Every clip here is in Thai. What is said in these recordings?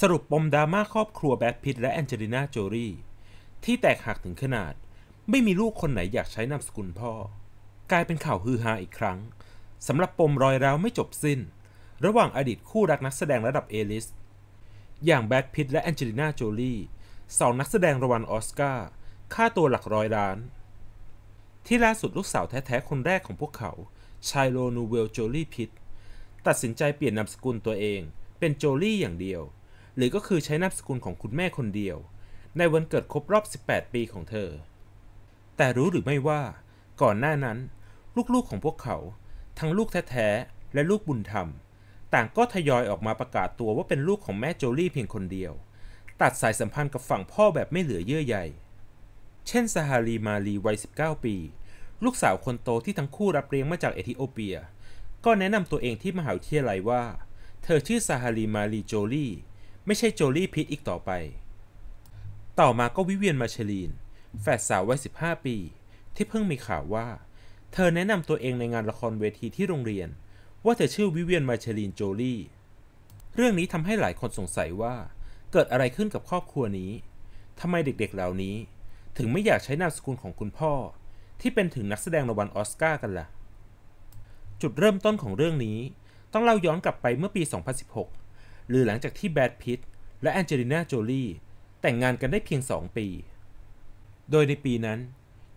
สรุปปมดราม่าครอบครัวแบทพิทและแอนเจลิน่าโจลี่ที่แตกหักถึงขนาด ไม่มีลูกคนไหนอยากใช้นามสกุลพ่อ กลายเป็นข่าวฮือฮาอีกครั้งสำหรับปมรอยร้าวไม่จบสิ้น ระหว่างอดีตคู่รักนักแสดงระดับเอลิสอย่างแบทพิทและแอนเจลิน่าโจลี่สองนักแสดงรางวัลออสการ์ค่าตัวหลักร้อยล้าน ที่ล่าสุดลูกสาวแท้ๆคนแรกของพวกเขาชายโลนูเวลโจลี่พิทตัดสินใจเปลี่ยนนามสกุลตัวเองเป็นโจลี่อย่างเดียวหรือก็คือใช้นามสกุลของคุณแม่คนเดียว ในวันเกิดครบรอบ 18 ปีของเธอ แต่รู้หรือไม่ว่าก่อนหน้านั้น ลูกๆของพวกเขา ทั้งลูกแท้ๆ และลูกบุญธรรม ต่างก็ทยอยออกมาประกาศตัวว่าเป็นลูกของแม่โจลี่เพียงคนเดียว ตัดสายสัมพันธ์กับฝั่งพ่อแบบไม่เหลือเยื่อใยเช่นซาฮารีมาลีวัย 19 ปี ลูกสาวคนโตที่ทั้งคู่รับเลี้ยงมาจากเอธิโอเปีย ก็แนะนำตัวเองที่มหาวิทยาลัยว่า เธอชื่อซาฮารีมาลีโจลี่ไม่ใช่โจลี่พิทอีกต่อไป ต่อมาก็วิเวียนมาเชลีน แฟดสาววัย15 ปี ที่เพิ่งมีข่าวว่าเธอแนะนำตัวเองในงานละครเวทีที่โรงเรียนว่าเธอชื่อวิเวียนมาเชลีนโจลี่ เรื่องนี้ทำให้หลายคนสงสัยว่า เกิดอะไรขึ้นกับครอบครัวนี้ทำไมเด็กๆเหล่านี้ ถึงไม่อยากใช้นามสกุลของคุณพ่อ ที่เป็นถึงนักแสดงรางวัลออสการ์กันละ่ะ จุดเริ่มต้นของเรื่องนี้ ต้องเล่าย้อนกลับไปเมื่อปี 2016หรือหลังจากที่แบดพิตและแอนเจลิน่าโจลี่แต่งงานกันได้เพียง 2 ปี โดยในปีนั้น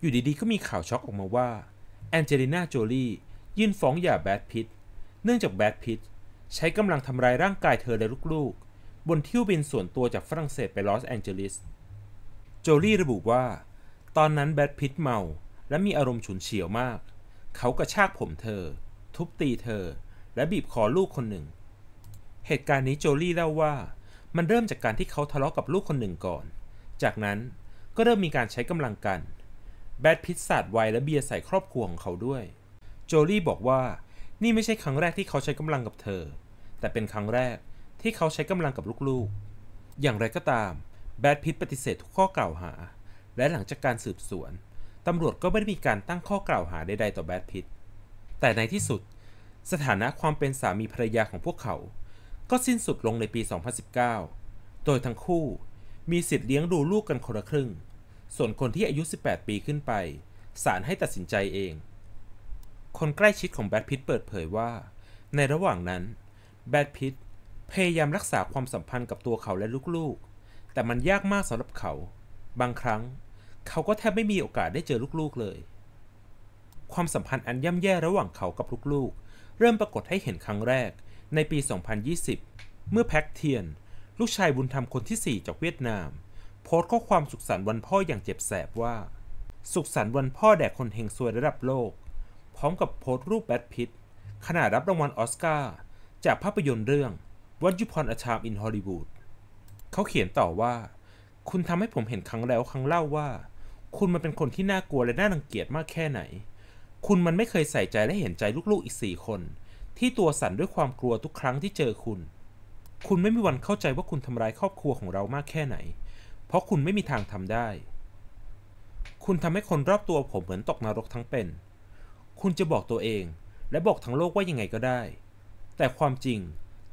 อยู่ดีๆก็มีข่าวช็อกออกมาว่าแอนเจลิน่าโจลี่ยื่นฟ้องหย่าแบดพิตเนื่องจากแบดพิตใช้กำลังทำร้ายร่างกายเธอและลูกๆ บนเที่ยวบินส่วนตัวจากฝรั่งเศสไปลอสแอนเจลิส โจลี่ระบุว่าตอนนั้นแบดพิตเมาและมีอารมณ์ฉุนเฉียวมากเขากระชากผมเธอ ทุบตีเธอ และบีบคอลูกคนหนึ่งเหตุการณ์นี้โจลี่เล่าว่ามันเริ่มจากการที่เขาทะเลาะกับลูกคนหนึ่งก่อน จากนั้นก็เริ่มมีการใช้กำลังกัน แบดพิษสาดไวและเบียร์ใส่ครอบครัวของเขาด้วย โจลี่บอกว่านี่ไม่ใช่ครั้งแรกที่เขาใช้กำลังกับเธอ แต่เป็นครั้งแรกที่เขาใช้กำลังกับลูกๆ อย่างไรก็ตาม แบดพิทปฏิเสธทุกข้อกล่าวหา และหลังจากการสืบสวนตำรวจก็ไม่ได้มีการตั้งข้อกล่าวหาใดๆ ต่อแบดพิทแต่ในที่สุด สถานะความเป็นสามีภรรยาของพวกเขาก็สิ้นสุดลงในปี 2019 โดยทั้งคู่มีสิทธิ์เลี้ยงดูลูกกันคนละครึ่ง ส่วนคนที่อายุ 18 ปีขึ้นไปศาลให้ตัดสินใจเอง คนใกล้ชิดของแบทพิทเปิดเผยว่า ในระหว่างนั้นแบทพิทพยายามรักษาความสัมพันธ์กับตัวเขาและลูกๆ แต่มันยากมากสำหรับเขา บางครั้งเขาก็แทบไม่มีโอกาสได้เจอลูกๆ เลย ความสัมพันธ์อันย่ำแย่ระหว่างเขากับลูกๆ เริ่มปรากฏให้เห็นครั้งแรกในปี 2020 เมื่อแพ็กเทียน ลูกชายบุญธรรมคนที่ 4 จากเวียดนาม โพสต์ข้อความสุขสันต์วันพ่ออย่างเจ็บแสบว่า สุขสันต์วันพ่อแด่คนเฮงซวยระดับโลก พร้อมกับโพสต์รูปแบทพิตขณะรับรางวัลอสการ์จากภาพยนตร์เรื่อง วันยุพรอาชา t ินฮอลลีวูด เขาเขียนต่อว่า คุณทำให้ผมเห็นครั้งแล้วครั้งเล่าว่า คุณมันเป็นคนที่น่ากลัวและน่ารังเกียจมากแค่ไหน คุณมันไม่เคยใส่ใจและเห็นใจลูกๆ อีกสี่คนที่ตัวสั่นด้วยความกลัวทุกครั้งที่เจอคุณ คุณไม่มีวันเข้าใจว่าคุณทำร้ายครอบครัวของเรามากแค่ไหน เพราะคุณไม่มีทางทำได้ คุณทำให้คนรอบตัวผมเหมือนตกนรกทั้งเป็น คุณจะบอกตัวเอง และบอกทั้งโลกว่ายังไงก็ได้ แต่ความจริง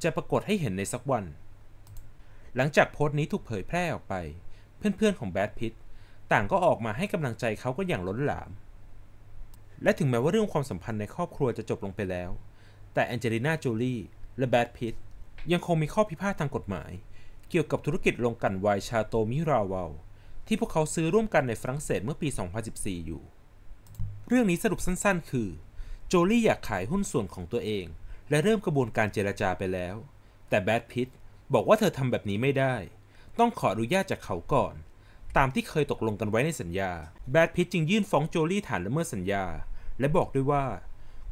จะปรากฏให้เห็นในสักวัน หลังจากโพสต์นี้ถูกเผยแพร่ออกไป เพื่อนๆของแบดพิทต่างก็ออกมาให้กำลังใจเขาก็อย่างล้นหลาม และถึงแม้ว่าเรื่องความสัมพันธ์ในครอบครัวจะจบลงไปแล้วแต่แองเจลิน่าโจลี่และแบดพิตยังคงมีข้อพิพาททางกฎหมาย เกี่ยวกับธุรกิจลงกันไวชาโตมิราวาลที่พวกเขาซื้อร่วมกันในฝรั่งเศสเมื่อปี 2014 อยู่ เรื่องนี้สรุปสั้นๆ คือโจลี่อยากขายหุ้นส่วนของตัวเอง และเริ่มกระบวนการเจรจาไปแล้ว แต่แบดพิตบอกว่าเธอทำแบบนี้ไม่ได้ ต้องขออนุญาตจากเขาก่อน ตามที่เคยตกลงกันไว้ในสัญญาแบดพิตจึงยื่นฟ้องโจลี่ฐานละเมิดสัญญาและบอกด้วยว่า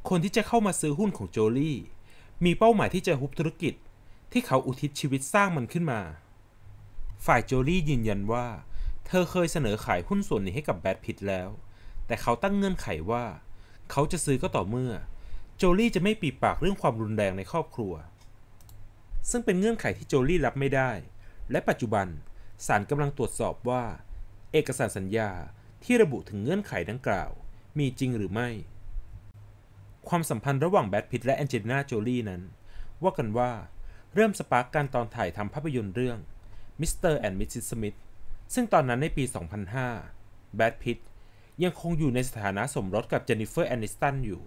คนที่จะเข้ามาซื้อหุ้นของโจลี่ มีเป้าหมายที่จะฮุบธุรกิจ ที่เขาอุทิศชีวิตสร้างมันขึ้นมา ฝ่ายโจลี่ยืนยันว่าเธอเคยเสนอขายหุ้นส่วนนี้ให้กับแบดพิทแล้ว แต่เขาตั้งเงื่อนไขว่า เขาจะซื้อก็ต่อเมื่อ โจลี่จะไม่ปีปากเรื่องความรุนแรงในครอบครัว ซึ่งเป็นเงื่อนไขที่โจลี่รับไม่ได้ และปัจจุบันศาลกำลังตรวจสอบว่า เอกสารสัญญาที่ระบุถึงเงื่อนไขดังกล่าว มีจริงหรือไม่ความสัมพันธ์ระหว่างแบทพิตและแอนเจลิน่าโจลี่นั้น ว่ากันว่าเริ่มสปาร์กการตอนถ่ายทำภาพยนตร์เรื่อง Mr. and อร์แอนด์มิสซิสมิซึ่งตอนนั้นในปี 2005 แบทพิตยังคงอยู่ในสถานะสมรสกับเจนนิเฟอร์แอนิสตันอยู่